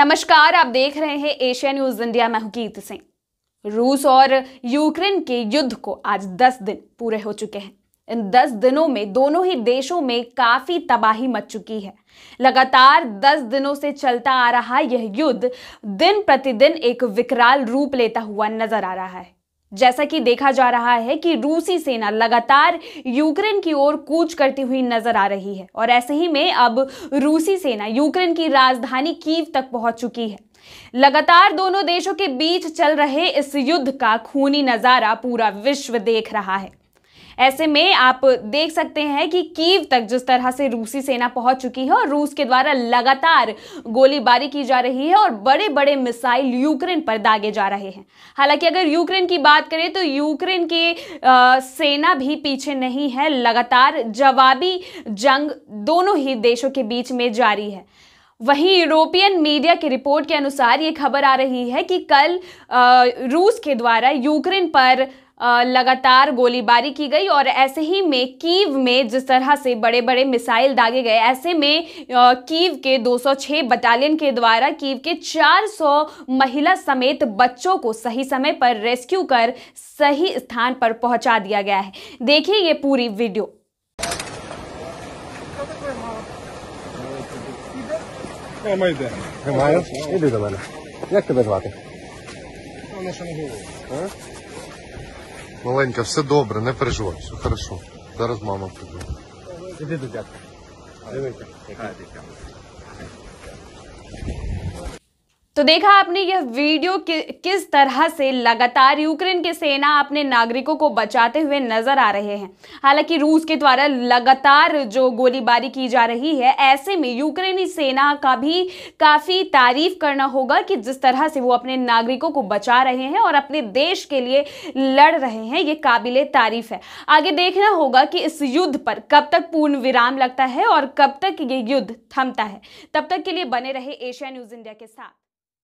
नमस्कार आप देख रहे हैं एशिया न्यूज इंडिया मैं हुकीत सिंह रूस और यूक्रेन के युद्ध को आज 10 दिन पूरे हो चुके हैं इन 10 दिनों में दोनों ही देशों में काफी तबाही मच चुकी है लगातार 10 दिनों से चलता आ रहा यह युद्ध दिन प्रतिदिन एक विकराल रूप लेता हुआ नजर आ रहा है जैसा कि देखा जा रहा है कि रूसी सेना लगातार यूक्रेन की ओर कूच करती हुई नजर आ रही है और ऐसे ही में अब रूसी सेना यूक्रेन की राजधानी कीव तक पहुंच चुकी है लगातार दोनों देशों के बीच चल रहे इस युद्ध का खूनी नजारा पूरा विश्व देख रहा है ऐसे में आप देख सकते हैं कि कीव तक जिस तरह से रूसी सेना पहुंच चुकी है और रूस के द्वारा लगातार गोलीबारी की जा रही है और बड़े बड़े मिसाइल यूक्रेन पर दागे जा रहे हैं हालांकि अगर यूक्रेन की बात करें तो यूक्रेन की सेना भी पीछे नहीं है लगातार जवाबी जंग दोनों ही देशों के बीच में जारी है वहीं यूरोपियन मीडिया की रिपोर्ट के अनुसार ये खबर आ रही है कि कल आ, रूस के द्वारा यूक्रेन पर लगातार गोलीबारी की गई और ऐसे ही में कीव में जिस तरह से बड़े बड़े मिसाइल दागे गए ऐसे में कीव के 206 बटालियन के द्वारा कीव के 400 महिला समेत बच्चों को सही समय पर रेस्क्यू कर सही स्थान पर पहुंचा दिया गया है देखिए ये पूरी वीडियो ये Маленька, все добре, не переживай, все хорошо. Зараз мама прийде. Іди до дядька. Дивися. तो देखा आपने यह वीडियो कि, किस तरह से लगातार यूक्रेन के सेना अपने नागरिकों को बचाते हुए नजर आ रहे हैं हालांकि रूस के द्वारा लगातार जो गोलीबारी की जा रही है ऐसे में यूक्रेनी सेना का भी काफी तारीफ करना होगा कि जिस तरह से वो अपने नागरिकों को बचा रहे हैं और अपने देश के लिए लड़ रहे हैं ये काबिल तारीफ है आगे देखना होगा कि इस युद्ध पर कब तक पूर्ण विराम लगता है और कब तक ये युद्ध थमता है तब तक के लिए बने रहे एशिया न्यूज इंडिया के साथ